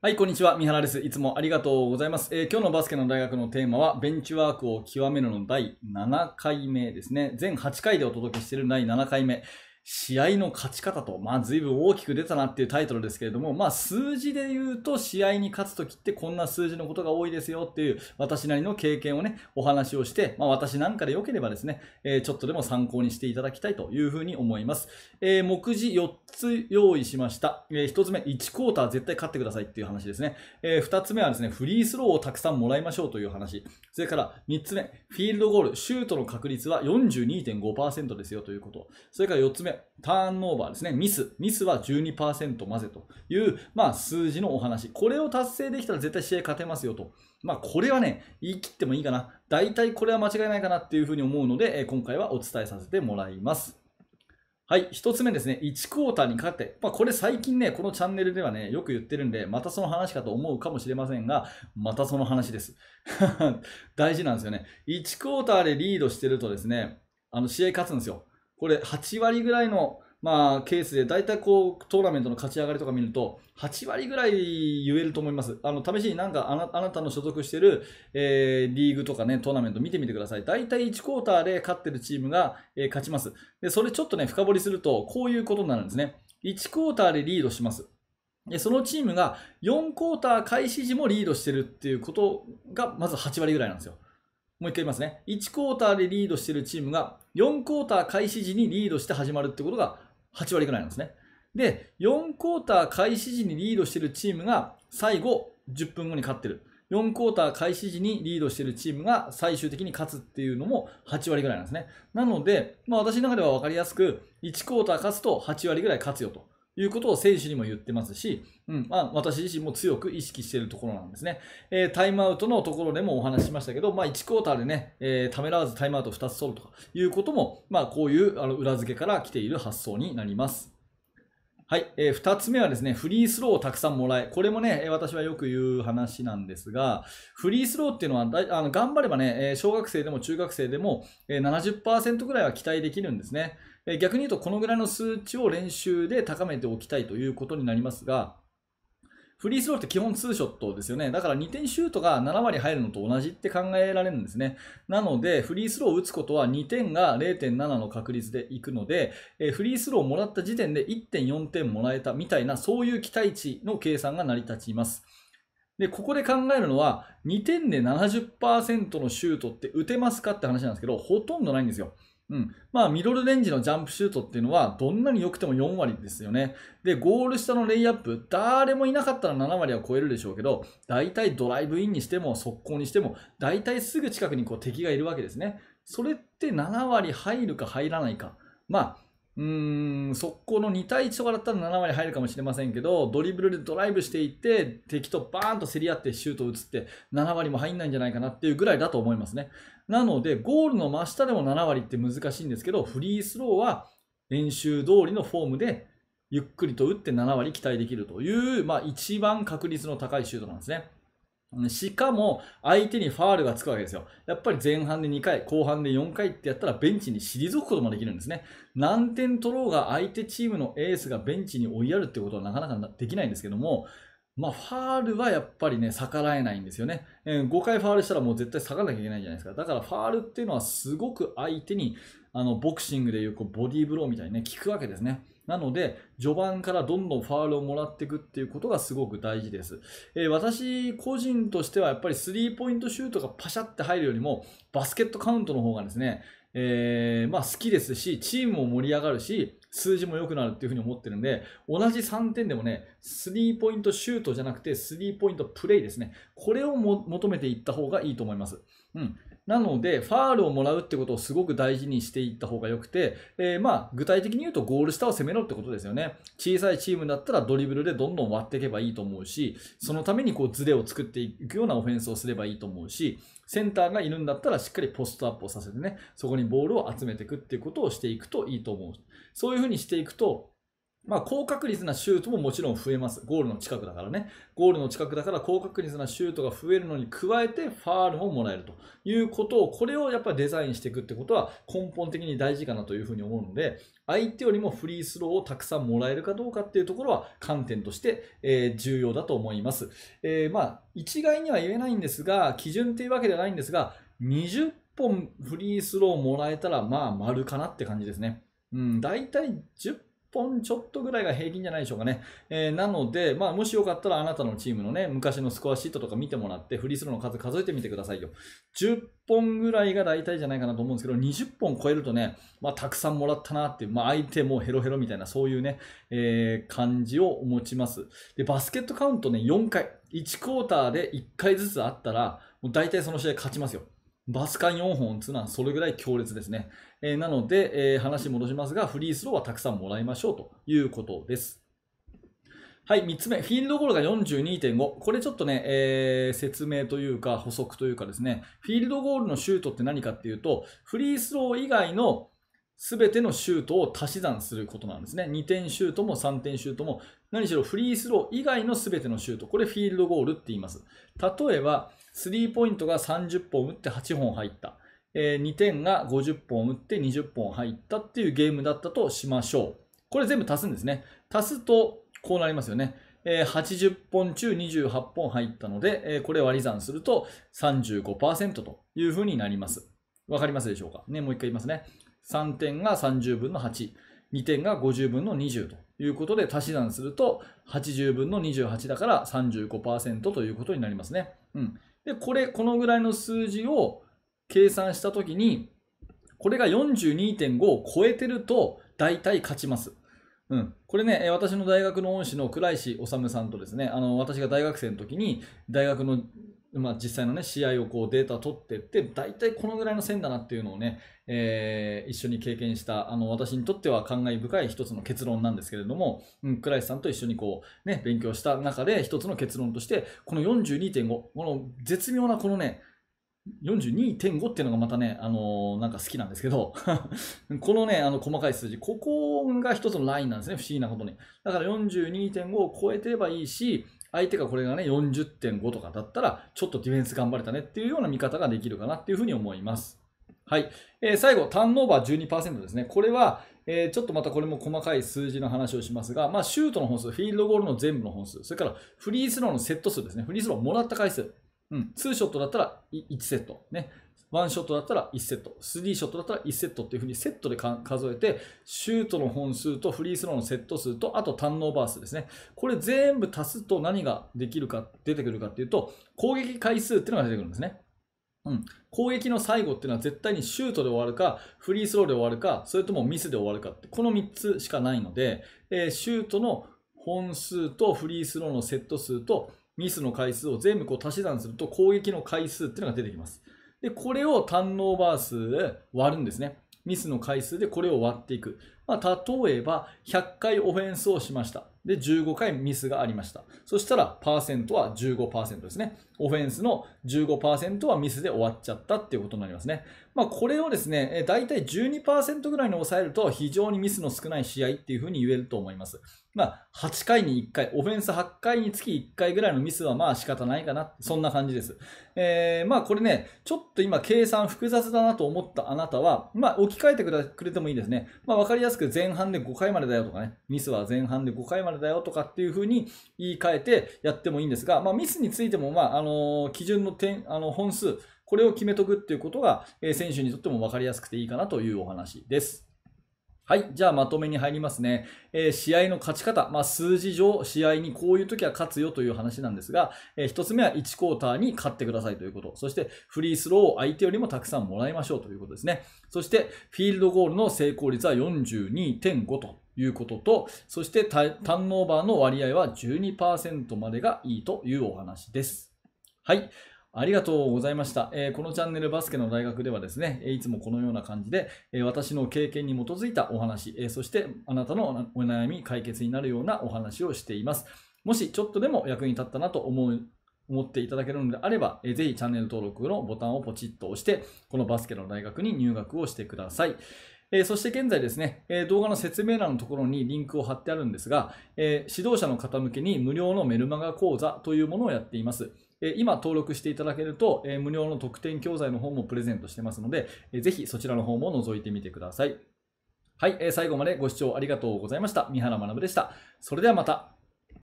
はい、こんにちは。三原です。いつもありがとうございます。えー、今日のバスケの大学のテーマは、ベンチワークを極めるの第7回目ですね。全8回でお届けしている第7回目。試合の勝ち方と、まあ、随分大きく出たなっていうタイトルですけれども、まあ、数字で言うと、試合に勝つときってこんな数字のことが多いですよっていう、私なりの経験をね、お話をして、まあ、私なんかで良ければですね、えー、ちょっとでも参考にしていただきたいというふうに思います。えー、目次4つ用意しました。えー、1つ目、1クォーター絶対勝ってくださいっていう話ですね。え2つ目はですね、フリースローをたくさんもらいましょうという話。それから、3つ目、フィールドゴール、シュートの確率は42.5%ですよということ。それから4つ目、ターンオーバーですね。ミス。ミスは12%まぜという、まあ、数字のお話。これを達成できたら絶対試合勝てますよと。まあ、これはね、言い切ってもいいかな。大体これは間違いないかなっていうふうに思うので、今回はお伝えさせてもらいます。はい、1つ目ですね、1クォーターに勝って、まあ、これ最近ね、このチャンネルではね、よく言ってるんで、またその話かと思うかもしれませんが、またその話です。大事なんですよね。1クォーターでリードしてるとですね、あの試合勝つんですよ。これ8割ぐらいの、まあ、ケースで、大体こう、トーナメントの勝ち上がりとか見ると、8割ぐらい言えると思います。あの、試しになんかあな、あなたの所属してる、えー、リーグとかね、トーナメント見てみてください。大体1クォーターで勝ってるチームが、えー、勝ちます。で、それちょっとね、深掘りすると、こういうことになるんですね。1クォーターでリードします。でそのチームが4クォーター開始時もリードしてるっていうことがまず8割ぐらいなんですよ。もう一回言いますね。1クォーターでリードしてるチームが、4クォーター開始時にリードして始まるってことが8割ぐらいなんですね。で、4クォーター開始時にリードしてるチームが、最後10分後に勝ってる。4クォーター開始時にリードしているチームが最終的に勝つっていうのも8割ぐらいなんですね。なので、まあ、私の中では分かりやすく、1クォーター勝つと8割ぐらい勝つよと。いうことを選手にも言ってますし、うんまあ、私自身も強く意識しているところなんですね、えー、タイムアウトのところでもお話ししましたけど、まあ、1クォーターでね、えー、ためらわずタイムアウト2つ取るとかいうことも、まあ、こういうあの裏付けから来ている発想になります。はい、えー、2つ目はですね、フリースローをたくさんもらえ、これもね、私はよく言う話なんですが、フリースローっていうのは、あの頑張ればね、小学生でも中学生でも70%ぐらいは期待できるんですね。え逆に言うと、このぐらいの数値を練習で高めておきたいということになりますが、フリースローって基本ツーショットですよね。だから2点シュートが7割入るのと同じって考えられるんですね。なので、フリースローを打つことは2点が0.7の確率でいくので、えフリースローをもらった時点で1.4点もらえたみたいな、そういう期待値の計算が成り立ちます。で、ここで考えるのは、2点で70%のシュートって打てますかって話なんですけど、ほとんどないんですよ。うん。まあ、ミドルレンジのジャンプシュートっていうのは、どんなに良くても4割ですよね。で、ゴール下のレイアップ、誰もいなかったら7割は超えるでしょうけど、大体ドライブインにしても、速攻にしても、大体すぐ近くにこう敵がいるわけですね。それって7割入るか入らないか。まあ、うーん、速攻の2対1とかだったら7割入るかもしれませんけど、ドリブルでドライブしていって、敵とバーンと競り合ってシュートを打つって、7割も入んないんじゃないかなっていうぐらいだと思いますね。なので、ゴールの真下でも7割って難しいんですけど、フリースローは練習通りのフォームでゆっくりと打って7割期待できるという、まあ、一番確率の高いシュートなんですね。しかも、相手にファールがつくわけですよ。やっぱり前半で2回、後半で4回ってやったらベンチに退くこともできるんですね。何点取ろうが相手チームのエースがベンチに追いやるってことはなかなかできないんですけども、まあ、ファールはやっぱりね、逆らえないんですよね。5回ファールしたらもう絶対がらなきゃいけないじゃないですか。だからファールっていうのはすごく相手に、あの、ボクシングでいうこうボディーブローみたいにね、効くわけですね。なので、序盤からどんどんファールをもらっていくっていうことがすごく大事です。えー、私個人としてはやっぱりスリーポイントシュートがパシャって入るよりも、バスケットカウントの方がですね、えー、まあ好きですし、チームも盛り上がるし、数字も良くなるっていうふうに思ってるんで、同じ3点でもね、スリーポイントシュートじゃなくて、スリーポイントプレイですね。これを求めていった方がいいと思います。うん。なので、ファールをもらうってことをすごく大事にしていった方が良くて、えー、まあ、具体的に言うとゴール下を攻めろってことですよね。小さいチームだったらドリブルでどんどん割っていけばいいと思うし、そのためにこう、ズレを作っていくようなオフェンスをすればいいと思うし、センターがいるんだったらしっかりポストアップをさせてね、そこにボールを集めていくっていうことをしていくといいと思う。そういうふうにしていくと、まあ、高確率なシュートももちろん増えます。ゴールの近くだからね。ゴールの近くだから高確率なシュートが増えるのに加えてファールももらえるということを、これをやっぱデザインしていくってことは根本的に大事かなというふうに思うので、相手よりもフリースローをたくさんもらえるかどうかっていうところは観点として、え重要だと思います。えー、まあ、一概には言えないんですが、基準というわけではないんですが、20本フリースローもらえたら、まあ、丸かなって感じですね。うん、大体10本ちょっとぐらいが平均じゃないでしょうかね。えー、なので、まあ、もしよかったらあなたのチームのね、昔のスコアシートとか見てもらって、フリースローの数数えてみてくださいよ。10本ぐらいが大体じゃないかなと思うんですけど、20本超えるとね、まあ、たくさんもらったなっていう、まあ、相手もヘロヘロみたいな、そういうね、えー、感じを持ちます。で、バスケットカウントね、4回、1クォーターで1回ずつあったら、もう大体その試合勝ちますよ。バスカン4本いうのはそれぐらい強烈ですね。えー、なので、えー、話戻しますが、フリースローはたくさんもらいましょうということです。はい、3つ目、フィールドゴールが42.5。これちょっとね、えー、説明というか補足というかですね、フィールドゴールのシュートって何かっていうと、フリースロー以外のすべてのシュートを足し算することなんですね。2点シュートも3点シュートも、何しろフリースロー以外のすべてのシュート、これフィールドゴールって言います。例えば、スリーポイントが30本打って8本入った。えー、2点が50本打って20本入ったっていうゲームだったとしましょう。これ全部足すんですね。足すとこうなりますよね。えー、80本中28本入ったので、えー、これ割り算すると35%というふうになります。わかりますでしょうかね、もう一回言いますね。3点が30分の8、2点が50分の20ということで足し算すると80分の28だから35%ということになりますね。うん、で、これ、このぐらいの数字を計算したときに、これが42.5を超えてると大体勝ちます。うん、これね、私の大学の恩師の倉石修さんとですね、あの私が大学生の時に大学のまあ、実際の、ね、試合をこうデータ取っていって大体このぐらいの線だなっていうのをね、えー、一緒に経験したあの私にとっては感慨深い一つの結論なんですけれども、うん、倉石さんと一緒にこう、ね、勉強した中で一つの結論としてこの42.5この絶妙なこのね42.5っていうのがまたね、あのー、なんか好きなんですけど このね、あの細かい数字、ここが一つのラインなんですね、不思議なことに。だから42.5を超えてればいいし、相手がこれがね、40.5とかだったら、ちょっとディフェンス頑張れたねっていうような見方ができるかなっていうふうに思います。はい。えー、最後、ターンオーバー12%ですね。これは、えー、ちょっとまたこれも細かい数字の話をしますが、まあ、シュートの本数、フィールドゴールの全部の本数、それからフリースローのセット数ですね。フリースローもらった回数。うん、ツーショットだったら1セット。ね。1ショットだったら1セット、3ショットだったら1セットっていう風にセットで数えて、シュートの本数とフリースローのセット数と、あとターンオーバー数ですね。これ全部足すと何ができるか、出てくるかっていうと、攻撃回数っていうのが出てくるんですね。うん、攻撃の最後っていうのは絶対にシュートで終わるかフリースローで終わるかそれともミスで終わるかってこの3つしかないので、えー、シュートの本数とフリースローのセット数とミスの回数を全部こう足し算すると攻撃の回数っていうのが出てきますで、これをターンオーバー数で割るんですね。ミスの回数でこれを割っていく。まあ、例えば、100回オフェンスをしました。で、15回ミスがありました。そしたら、パーセントは15%ですね。オフェンスの15%はミスで終わっちゃったっていうことになりますね。まあ、これをですね、大体12%ぐらいに抑えると、非常にミスの少ない試合っていうふうに言えると思います。まあ、8回に1回、オフェンス8回につき1回ぐらいのミスはまあ仕方ないかな、そんな感じです。えー、まあこれね、ちょっと今計算複雑だなと思ったあなたは、まあ置き換えてくれてもいいですね。まあ分かりやすく前半で5回までだよとかね、ミスは前半で5回までだよとかっていうふうに言い換えてやってもいいんですが、まあ、ミスについても、まあ、あの基準の点あの本数、これを決めとくっていうことが、え選手にとっても分かりやすくていいかなというお話です。はい。じゃあ、まとめに入りますね。えー、試合の勝ち方。まあ、数字上、試合にこういう時は勝つよという話なんですが、えー、1つ目は1クォーターに勝ってくださいということ。そして、フリースローを相手よりもたくさんもらいましょうということですね。そして、フィールドゴールの成功率は42.5ということと、そしてターンオーバーの割合は12%までがいいというお話です。はい。ありがとうございました。えー、このチャンネルバスケの大学ではですね、いつもこのような感じで、え私の経験に基づいたお話、えそしてあなたのお悩み解決になるようなお話をしています。もしちょっとでも役に立ったなと思う思っていただけるのであれば、えー、ぜひチャンネル登録のボタンをポチッと押して、このバスケの大学に入学をしてください。えー、そして現在ですね、え動画の説明欄のところにリンクを貼ってあるんですが、え指導者の方向けに無料のメルマガ講座というものをやっています。今登録していただけると無料の特典教材の方もプレゼントしてますので、ぜひそちらの方も覗いてみてください。はい、最後までご視聴ありがとうございました。三原学でした。それではまた。